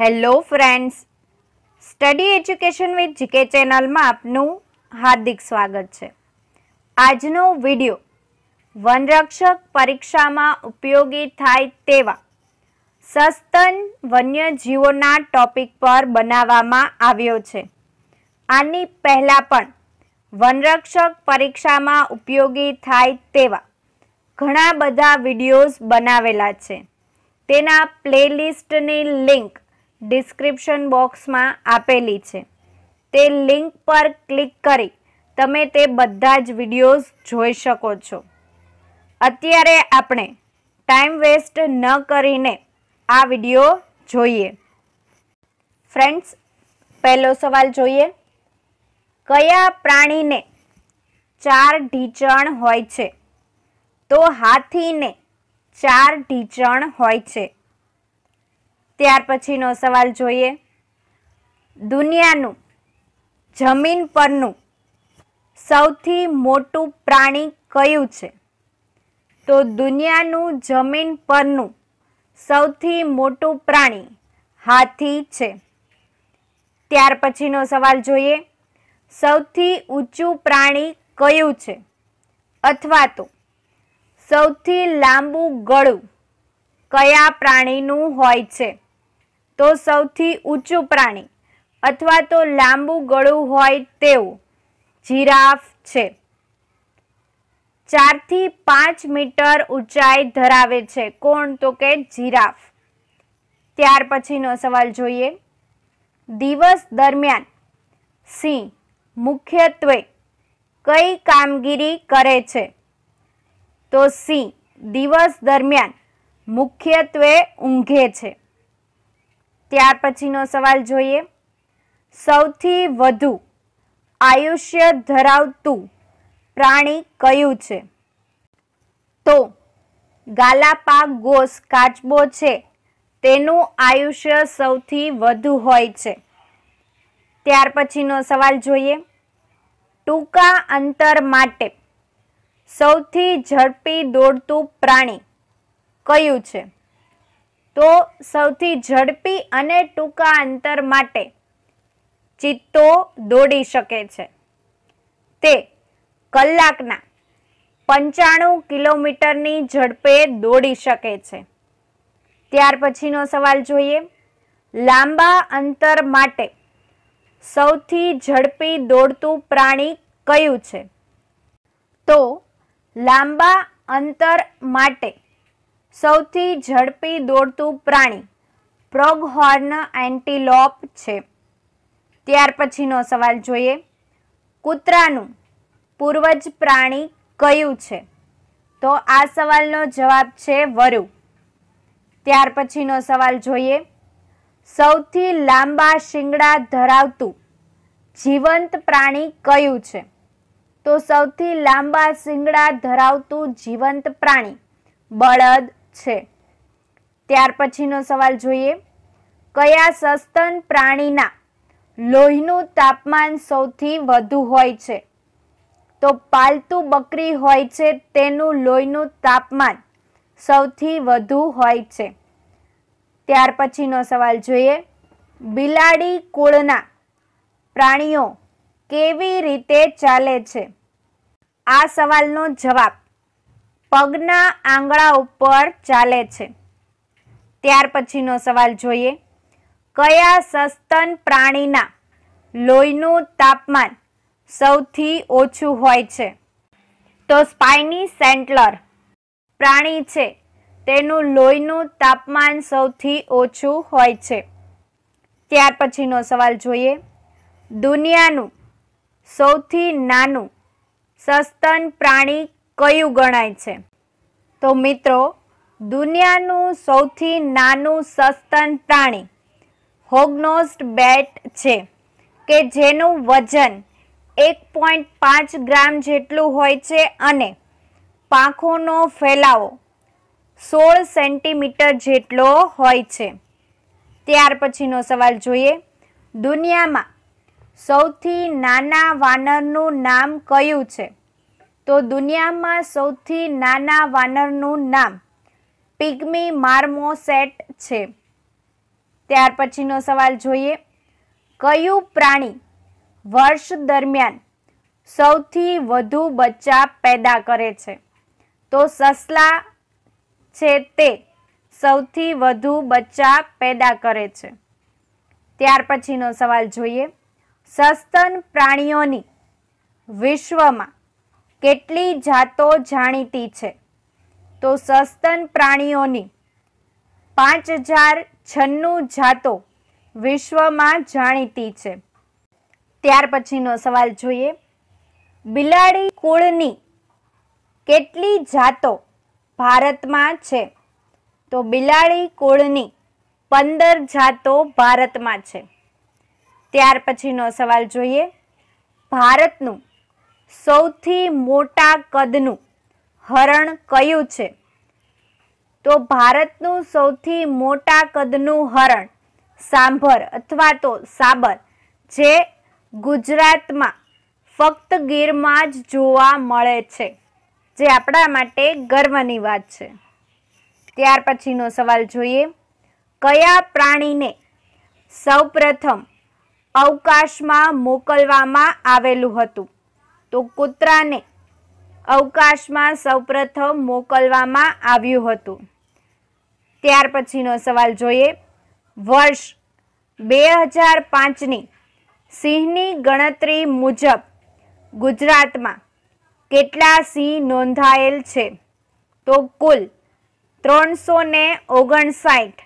hello friends study education with GK ચેનલમાં આપનું હાર્દિક સ્વાગત છે આજનો વિડિયો વનરક્ષક પરીક્ષામાં ઉપયોગી થાય તેવા સસ્તન વન્યજીવોના ટોપિક પર બનાવવામાં આવ્યો છે આની પહેલાં પણ વનરક્ષક પરીક્ષામાં ઉપયોગી થાય તેવા ઘણા બધા વિડીયોઝ બનાવેલા છે તેના પ્લેલિસ્ટની લિંક ડિસ્ક્રિપ્શન બોક્સમાં આપેલી છે તે લિંક પર ક્લિક કરી તમે તે બધા જ વિડીયોઝ જોઈ શકો છો અત્યારે આપણે ટાઈમ વેસ્ટ ન કરીને આ વિડીયો જોઈએ ફ્રેન્ડ્સ પહેલો સવાલ જોઈએ કયા પ્રાણીને ચાર ઢીચણ હોય છે તો હાથીને ચાર ઢીચણ હોય છે ત્યાર પછીનો સવાલ જોઈએ દુનિયાનું જમીન પરનું સૌથી મોટું પ્રાણી કયું છે તો દુનિયાનું જમીન પરનું સૌથી મોટું પ્રાણી હાથી છે ત્યાર પછીનો સવાલ જોઈએ સૌથી ઊંચું પ્રાણી કયું છે અથવા તો સૌથી લાંબુ ગળું કયા પ્રાણીનું હોય છે તો સૌથી ઊંચું પ્રાણી અથવા તો લાંબુ ગળું હોય તેવું જીરાફ છે ચારથી પાંચ મીટર ઊંચાઈ ધરાવે છે કોણ તો કે જીરાફ ત્યાર પછીનો સવાલ જોઈએ દિવસ દરમિયાન સિંહ મુખ્યત્વે કઈ કામગીરી કરે છે તો સિંહ દિવસ દરમિયાન મુખ્યત્વે ઊંઘે છે ત્યાર પછીનો સવાલ જોઈએ સૌથી વધુ આયુષ્ય ધરાવતું પ્રાણી કયું છે તો ગાલાપાગોસ કાચબો છે તેનું આયુષ્ય સૌથી વધુ હોય છે ત્યાર પછીનો સવાલ જોઈએ ટૂંકા અંતર માટે સૌથી ઝડપી દોડતું પ્રાણી કયું છે તો સૌથી ઝડપી અને ટૂંકા અંતર માટે ચિત્તો દોડી શકે છે તે કલાકના પંચાણું કિલોમીટરની ઝડપે દોડી શકે છે ત્યાર પછીનો સવાલ જોઈએ લાંબા અંતર માટે સૌથી ઝડપી દોડતું પ્રાણી કયું છે તો લાંબા અંતર માટે સૌથી ઝડપી દોડતું પ્રાણી પ્રોગહોર્ન એન્ટીલોપ છે ત્યાર પછીનો સવાલ જોઈએ કૂતરાનું પૂર્વજ પ્રાણી કયું છે તો આ સવાલનો જવાબ છે વરુ ત્યાર પછીનો સવાલ જોઈએ સૌથી લાંબા શિંગડા ધરાવતું જીવંત પ્રાણી કયું છે તો સૌથી લાંબા શિંગડા ધરાવતું જીવંત પ્રાણી બળદ છે ત્યાર પછીનો સવાલ જોઈએ કયા સસ્તન પ્રાણીના લોહીનું તાપમાન સૌથી વધુ હોય છે તો પાલતુ બકરી હોય છે તેનું લોહીનું તાપમાન સૌથી વધુ હોય છે ત્યાર પછીનો સવાલ જોઈએ બિલાડી કુળના પ્રાણીઓ કેવી રીતે ચાલે છે આ સવાલનો જવાબ પગના આંગળા ઉપર ચાલે છે ત્યાર પછીનો સવાલ જોઈએ કયા સસ્તન પ્રાણીના લોહીનું તાપમાન સૌથી ઓછું હોય છે તો સ્પાઇની સેન્ટલર પ્રાણી છે તેનું લોહીનું તાપમાન સૌથી ઓછું હોય છે ત્યાર પછીનો સવાલ જોઈએ દુનિયાનું સૌથી નાનું સસ્તન પ્રાણી કયું ગણાય છે તો મિત્રો દુનિયાનું સૌથી નાનું સસ્તન પ્રાણી હોગ્નોસ્ટ બેટ છે કે જેનું વજન એક પોઈન્ટ પાંચ ગ્રામ જેટલું હોય છે અને પાંખોનો ફેલાવો સોળ સેન્ટીમીટર જેટલો હોય છે ત્યાર પછીનો સવાલ જોઈએ દુનિયામાં સૌથી નાના વાનરનું નામ કયું છે તો દુનિયામાં સૌથી નાના વાનરનું નામ પિગ્મી માર્મોસેટ છે ત્યાર પછીનો સવાલ જોઈએ કયું પ્રાણી વર્ષ દરમિયાન સૌથી વધુ બચ્ચા પેદા કરે છે તો સસલા છે તે સૌથી વધુ બચ્ચા પેદા કરે છે ત્યાર પછીનો સવાલ જોઈએ સસ્તન પ્રાણીઓની વિશ્વમાં કેટલી જાતો જાણીતી છે તો સસ્તન પ્રાણીઓની પાંચ હજાર છન્નું જાતો વિશ્વમાં જાણીતી છે ત્યાર પછીનો સવાલ જોઈએ બિલાડી કુળની કેટલી જાતો ભારતમાં છે તો બિલાડી કુળની પંદર જાતો ભારતમાં છે ત્યાર પછીનો સવાલ જોઈએ ભારતનું સૌથી મોટા કદનું હરણ કયું છે તો ભારતનું સૌથી મોટા કદનું હરણ સાંભર અથવા તો સાબર જે ગુજરાતમાં ફક્ત ગીરમાં જ જોવા મળે છે જે આપણા માટે ગર્વની વાત છે ત્યાર પછીનો સવાલ જોઈએ કયા પ્રાણીને સૌપ્રથમ અવકાશમાં મોકલવામાં આવેલું હતું તો કૂતરાને અવકાશમાં સૌપ્રથમ મોકલવામાં આવ્યું હતું ત્યાર પછીનો સવાલ જોઈએ વર્ષ બે હજાર પાંચની સિંહની ગણતરી મુજબ ગુજરાતમાં કેટલા સિંહ નોંધાયેલ છે તો કુલ ત્રણસો ને ઓગણસાઠ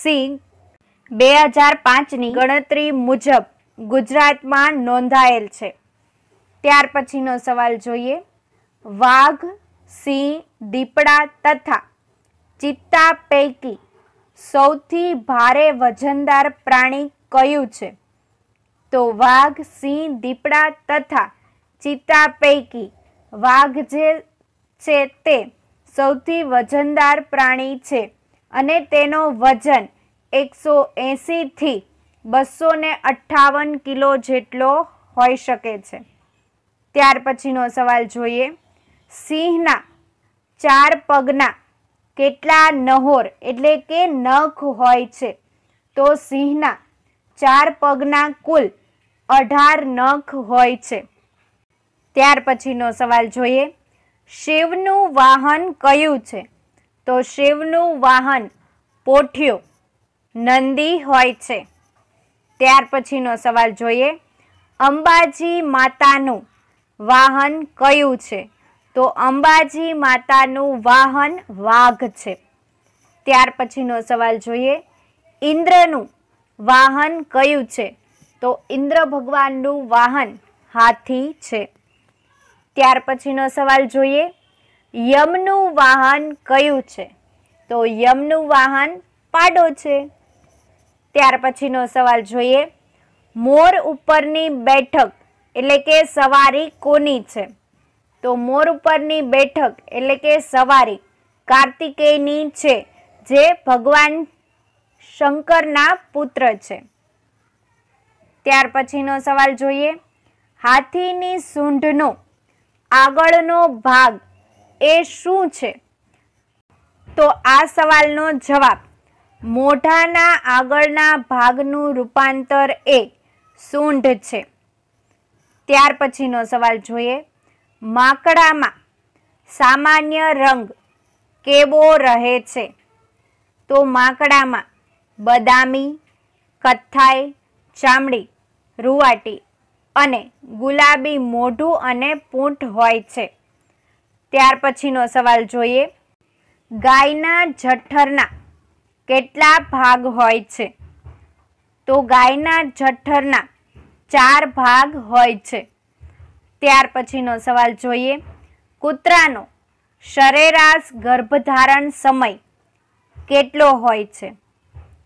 સિંહ બે હજાર પાંચની ગણતરી મુજબ ગુજરાતમાં નોંધાયેલ છે ત્યાર પછીનો સવાલ જોઈએ વાઘ સિંહ દીપડા તથા ચિત્તા પૈકી સૌથી ભારે વજનદાર પ્રાણી કયું છે તો વાઘ સિંહ દીપડા તથા ચિત્તા પૈકી વાઘ જે છે તે સૌથી વજનદાર પ્રાણી છે અને તેનો વજન એકસો એંસીથી બસો ને અઠ્ઠાવન કિલો જેટલો હોઈ શકે છે ત્યાર પછીનો સવાલ જોઈએ સિંહના ચાર પગના કેટલા નહોર એટલે કે નખ હોય છે તો સિંહના ચાર પગના કુલ અઢાર નખ હોય છે ત્યાર પછીનો સવાલ જોઈએ શિવનું વાહન કયું છે તો શિવનું વાહન પોઠિયું નંદી હોય છે ત્યાર પછીનો સવાલ જોઈએ અંબાજી માતાનું વાહન કયું છે તો અંબાજી માતાનું વાહન વાઘ છે ત્યાર પછીનો સવાલ જોઈએ ઇન્દ્રનું વાહન કયું છે તો ઇન્દ્ર ભગવાનનું વાહન હાથી છે ત્યાર પછીનો સવાલ જોઈએ યમનું વાહન કયું છે તો યમનું વાહન પાડો છે ત્યાર પછીનો સવાલ જોઈએ મોર ઉપરની બેઠક એટલે કે સવારી કોની છે તો મોર ઉપરની બેઠક એટલે કે સવારી કાર્તિકેયની છે જે ભગવાન શંકરના પુત્ર છે ત્યાર પછીનો સવાલ જોઈએ હાથીની સૂંઢનો આગળનો ભાગ એ શું છે તો આ સવાલનો જવાબ મોઢાના આગળના ભાગનું રૂપાંતર એ સૂંઢ છે ત્યાર પછીનો સવાલ જોઈએ માકડામાં સામાન્ય રંગ કેવો રહે છે તો માકડામાં બદામી કથ્થાઈ ચામડી રૂવાટી અને ગુલાબી મોઢું અને પૂંઠ હોય છે ત્યાર પછીનો સવાલ જોઈએ ગાયના જઠ્ઠરના કેટલા ભાગ હોય છે તો ગાયના જઠ્ઠરના ચાર ભાગ હોય છે ત્યાર પછીનો સવાલ જોઈએ કૂતરાનો સરેરાશ ગર્ભધારણ સમય કેટલો હોય છે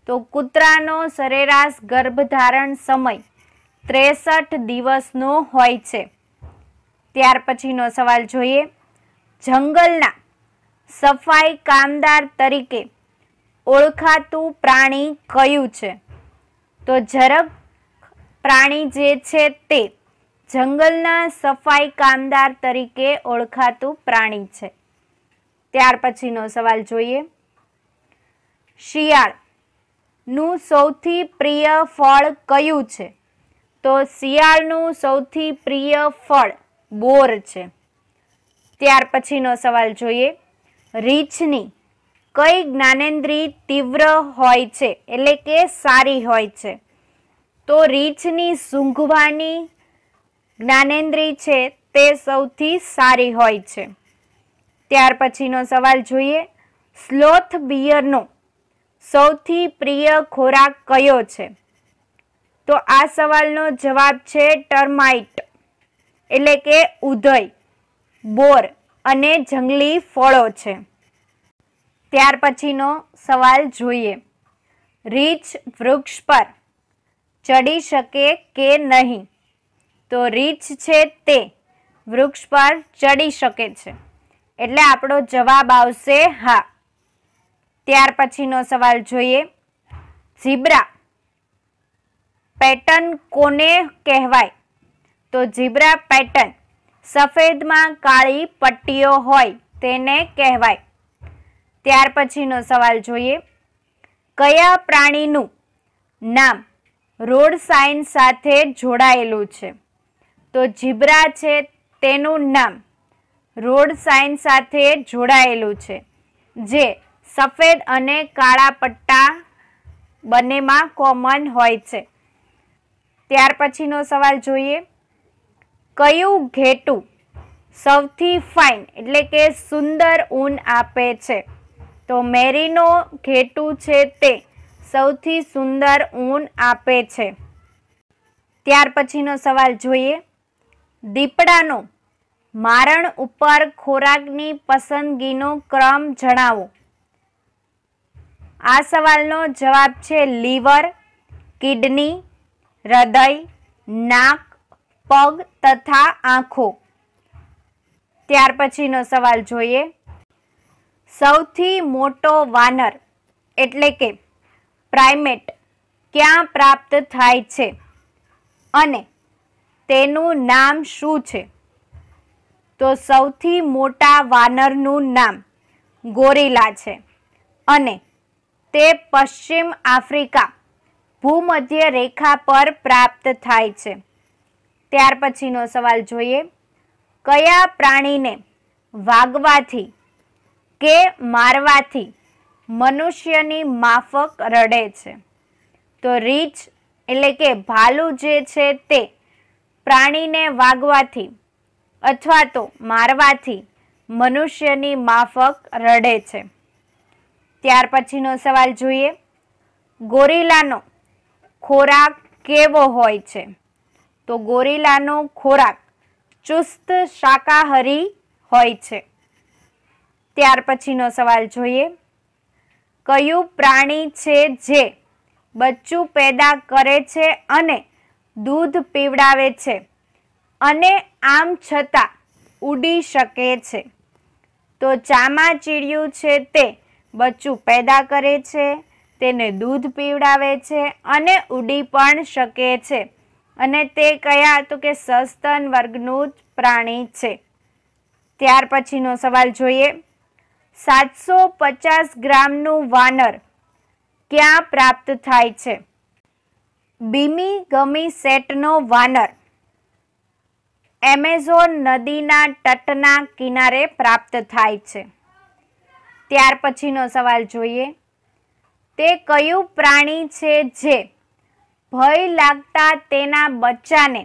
તો કૂતરાનો સરેરાશ ગર્ભધારણ સમય ત્રેસઠ દિવસનો હોય છે ત્યાર પછીનો સવાલ જોઈએ જંગલના સફાઈ કામદાર તરીકે ઓળખાતું પ્રાણી કયું છે તો ઝરક પ્રાણી જે છે તે જંગલના સફાઈ કામદાર તરીકે ઓળખાતું પ્રાણી છે ત્યાર પછીનો સવાલ જોઈએ શિયાળનું સૌથી પ્રિય ફળ કયું છે તો શિયાળનું સૌથી પ્રિય ફળ બોર છે ત્યાર પછીનો સવાલ જોઈએ રીછની કઈ જ્ઞાનેન્દ્રી તીવ્ર હોય છે એટલે કે સારી હોય છે તો રીંછની સૂંઘવાની જ્ઞાનેન્દ્રી છે તે સૌથી સારી હોય છે ત્યાર પછીનો સવાલ જોઈએ સ્લોથ બિયરનો સૌથી પ્રિય ખોરાક કયો છે તો આ સવાલનો જવાબ છે ટર્માઇટ એટલે કે ઉધય બોર અને જંગલી ફળો છે ત્યાર પછીનો સવાલ જોઈએ રીચ વૃક્ષ પર ચડી શકે કે નહીં તો રીછ છે તે વૃક્ષ પર ચડી શકે છે એટલે આપણો જવાબ આવશે હા ત્યાર પછીનો સવાલ જોઈએ ઝીબ્રા પેટર્ન કોને કહેવાય તો ઝીબ્રા પેટર્ન સફેદમાં કાળી પટ્ટીઓ હોય તેને કહેવાય ત્યાર પછીનો સવાલ જોઈએ કયા પ્રાણીનું નામ રોડ સાઇન સાથે જોડાયેલું છે તો જીબ્રા છે તેનું નામ રોડ સાઇન સાથે જોડાયેલું છે જે સફેદ અને કાળા પટ્ટા બંનેમાં કોમન હોય છે ત્યાર પછીનો સવાલ જોઈએ કયું ઘેટું સૌથી ફાઇન એટલે કે સુંદર ઊન આપે છે તો મેરીનો ઘેટું છે તે સૌથી સુંદર ઊન આપે છે ત્યાર પછીનો સવાલ જોઈએ દીપડાનો મારણ ઉપર ખોરાકની પસંદગીનો ક્રમ જણાવો આ સવાલનો જવાબ છે લીવર કિડની હૃદય નાક પગ તથા આંખો ત્યાર પછીનો સવાલ જોઈએ સૌથી મોટો વાનર એટલે કે પ્રાઇમેટ ક્યાં પ્રાપ્ત થાય છે અને તેનું નામ શું છે તો સૌથી મોટા વાનરનું નામ ગોરીલા છે અને તે પશ્ચિમ આફ્રિકા ભૂમધ્ય રેખા પર પ્રાપ્ત થાય છે ત્યાર પછીનો સવાલ જોઈએ કયા પ્રાણીને વાગવાથી કે મારવાથી મનુષ્યની માફક રડે છે તો રીછ એટલે કે ભાલું જે છે તે પ્રાણીને વાગવાથી અથવા તો મારવાથી મનુષ્યની માફક રડે છે ત્યાર પછીનો સવાલ જોઈએ ગોરીલાનો ખોરાક કેવો હોય છે તો ગોરીલાનો ખોરાક ચુસ્ત શાકાહારી હોય છે ત્યાર પછીનો સવાલ જોઈએ કયું પ્રાણી છે જે બચ્ચું પેદા કરે છે અને દૂધ પીવડાવે છે અને આમ છતાં ઉડી શકે છે તો ચામાચીડિયું છે તે બચ્ચું પેદા કરે છે તેને દૂધ પીવડાવે છે અને ઉડી પણ શકે છે અને તે કયા તો કે સસ્તન વર્ગનું જ પ્રાણી છે ત્યાર પછીનો સવાલ જોઈએ સાતસો પચાસ ગ્રામનું વાનર ક્યાં પ્રાપ્ત થાય છે બીમી ગમી સેટનો વાનર એમેઝોન નદીના તટના કિનારે પ્રાપ્ત થાય છે ત્યાર પછીનો સવાલ જોઈએ તે કયું પ્રાણી છે જે ભય લાગતા તેના બચ્ચાને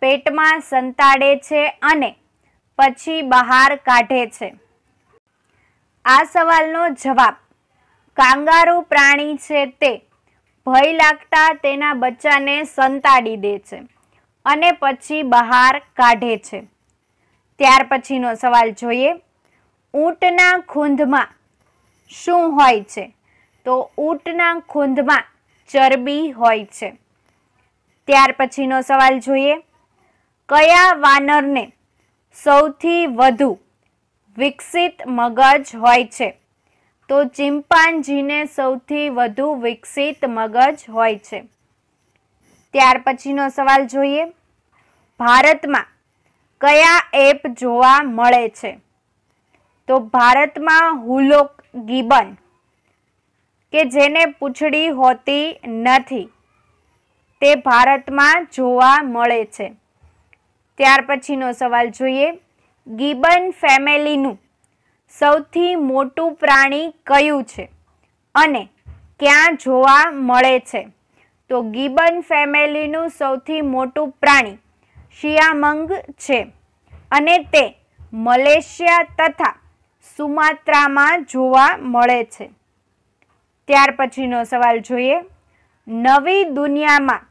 પેટમાં સંતાડે છે અને પછી બહાર કાઢે છે આ સવાલનો જવાબ કાંગારૂ પ્રાણી છે તે ભય લાગતા તેના બચ્ચાને સંતાડી દે છે અને પછી બહાર કાઢે છે ત્યાર પછીનો સવાલ જોઈએ ઊંટના ખૂંધમાં શું હોય છે તો ઊંટના ખૂંધમાં ચરબી હોય છે ત્યાર પછીનો સવાલ જોઈએ કયા વાનરને સૌથી વધુ વિકસિત મગજ હોય છે તો ચિમ્પાન્જીને સૌથી વધુ વિકસિત મગજ હોય છે ત્યાર પછીનો સવાલ જોઈએ ભારતમાં કયા એપ જોવા મળે છે તો ભારતમાં હુલોક ગિબન કે જેને પૂંછડી હોતી નથી તે ભારતમાં જોવા મળે છે ત્યાર પછીનો સવાલ જોઈએ ગિબન ફેમિલીનું સૌથી મોટું પ્રાણી કયું છે અને ક્યાં જોવા મળે છે તો ગિબન ફેમિલીનું સૌથી મોટું પ્રાણી શિયામંગ છે અને તે મલેશિયા તથા સુમાત્રામાં જોવા મળે છે ત્યાર પછીનો સવાલ જોઈએ નવી દુનિયામાં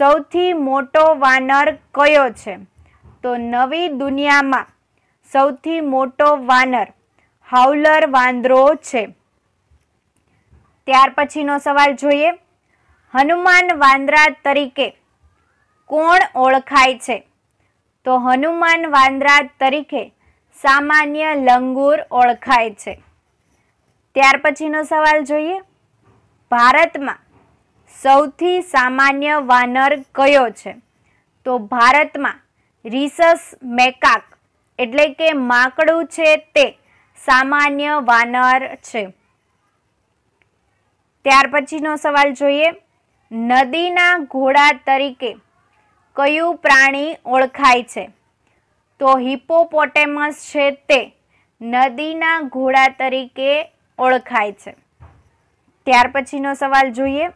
સૌથી મોટો વાનર કયો છે તો નવી દુનિયામાં સૌથી મોટો વાનર હાઉલર વાંદરો છે ત્યાર પછીનો સવાલ જોઈએ હનુમાન વાંદરા તરીકે કોણ ઓળખાય છે તો હનુમાન વાંદરા તરીકે સામાન્ય લંગૂર ઓળખાય છે ત્યાર પછીનો સવાલ જોઈએ ભારતમાં સૌથી સામાન્ય વાનર કયો છે તો ભારતમાં રીસસ મેકાક એટલે કે માકડું છે તે સામાન્ય વાનર છે ત્યાર પછીનો સવાલ જોઈએ નદીના ઘોડા તરીકે કયું પ્રાણી ઓળખાય છે તો હિપોપોટેમસ છે તે નદીના ઘોડા તરીકે ઓળખાય છે ત્યાર પછીનો સવાલ જોઈએ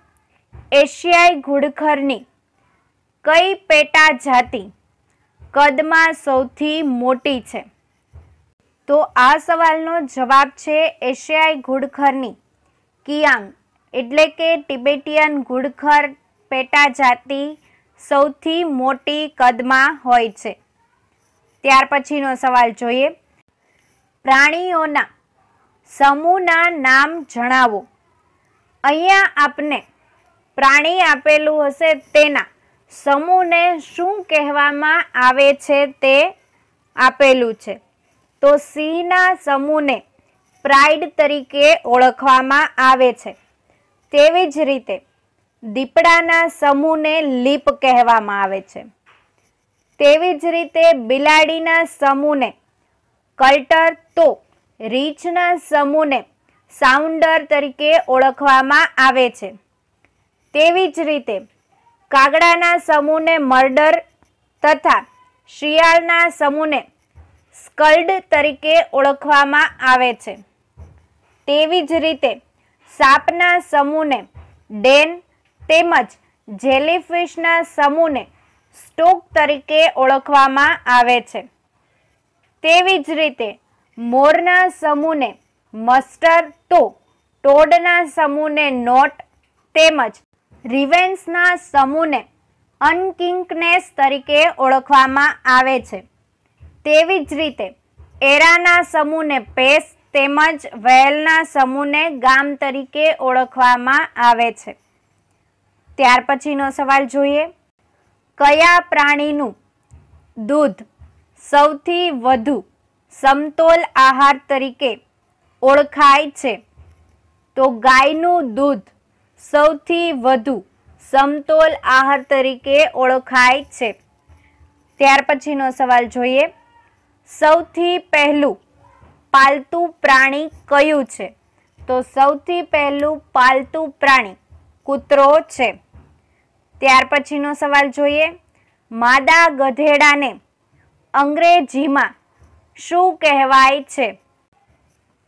એશિયાઈ ઘુડખરની કઈ પેટા જાતિ કદમાં સૌથી મોટી છે તો આ સવાલનો જવાબ છે એશિયાઈ ઘુડખરની કિયાંગ એટલે કે ટિબેટિયન ઘુડખર પેટા જાતિ સૌથી મોટી કદમાં હોય છે ત્યાર પછીનો સવાલ જોઈએ પ્રાણીઓના સમૂહના નામ જણાવો અહીંયા આપને પ્રાણી આપેલું હશે તેના સમૂહને શું કહેવામાં આવે છે તે આપેલું છે તો સિંહના સમૂહને પ્રાઇડ તરીકે ઓળખવામાં આવે છે તેવી જ રીતે દીપડાના સમૂહને લીપ કહેવામાં આવે છે તેવી જ રીતે બિલાડીના સમૂહને કલ્ટર તો રીછના સમૂહને સાઉન્ડર તરીકે ઓળખવામાં આવે છે તેવી જ રીતે કાગડાના સમૂહને મર્ડર તથા શિયાળના સમૂહને સ્કલ્ડ તરીકે ઓળખવામાં આવે છે તેવી જ રીતે સાપના સમૂહને ડેન તેમજ જેલીફિશના સમૂહને સ્ટોક તરીકે ઓળખવામાં આવે છે તેવી જ રીતે મોરના સમૂહને મસ્ટર તો ટોડના સમૂહને નોટ તેમજ રિવેન્સના સમૂહને અનકિંકનેસ તરીકે ઓળખવામાં આવે છે તેવી જ રીતે એરાના સમૂહને પેસ તેમજ વેલના સમૂહને ગામ તરીકે ઓળખવામાં આવે છે ત્યાર પછીનો સવાલ જોઈએ કયા પ્રાણીનું દૂધ સૌથી વધુ સમતોલ આહાર તરીકે ઓળખાય છે તો ગાયનું દૂધ સૌથી વધુ સમતોલ આહાર તરીકે ઓળખાય છે ત્યાર પછીનો સવાલ જોઈએ સૌથી પહેલું પાલતુ પ્રાણી કયું છે તો સૌથી પહેલું પાલતુ પ્રાણી કૂતરો છે ત્યાર પછીનો સવાલ જોઈએ માદા ગધેડાને અંગ્રેજીમાં શું કહેવાય છે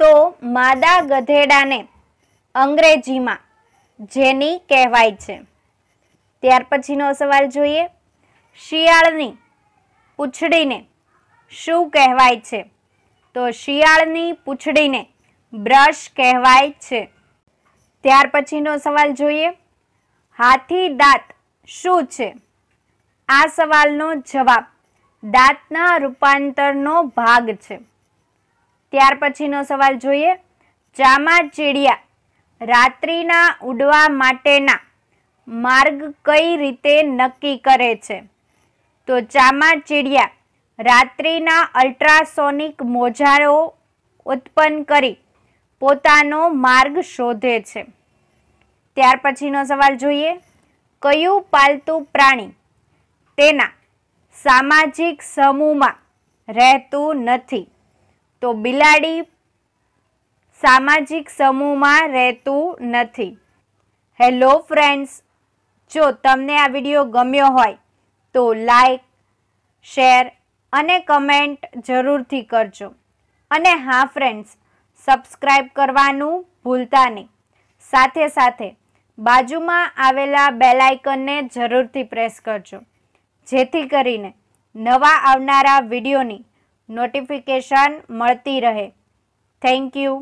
તો માદા ગધેડાને અંગ્રેજીમાં જેની કહેવાય છે ત્યાર પછીનો સવાલ જોઈએ શિયાળની પૂંછડીને શું કહેવાય છે તો શિયાળની પૂંછડીને બ્રશ કહેવાય છે ત્યાર પછીનો સવાલ જોઈએ હાથી દાંત શું છે આ સવાલનો જવાબ દાંતના રૂપાંતરનો ભાગ છે ત્યાર પછીનો સવાલ જોઈએ ચામાચીડિયા રાત્રિના ઉડવા માટેના માર્ગ કઈ રીતે નક્કી કરે છે તો ચામાચીડિયા રાત્રિના અલ્ટ્રાસોનિક મોજારો ઉત્પન્ન કરી પોતાનો માર્ગ શોધે છે ત્યાર પછીનો સવાલ જોઈએ કયું પાલતું પ્રાણી તેના સામાજિક સમૂહમાં રહેતું નથી તો બિલાડી સામાજિક સમૂહમાં રહેતું નથી હેલો ફ્રેન્ડ્સ જો તમને આ વિડીયો ગમ્યો હોય તો લાઈક શેર અને કમેન્ટ જરૂરથી કરજો અને હા ફ્રેન્ડ્સ સબસ્ક્રાઈબ કરવાનું ભૂલતા નહીં સાથે સાથે બાજુમાં આવેલા બેલ જરૂરથી પ્રેસ કરજો જેથી કરીને નવા આવનારા વિડીયોની નોટિફિકેશન મળતી રહે થેન્ક યુ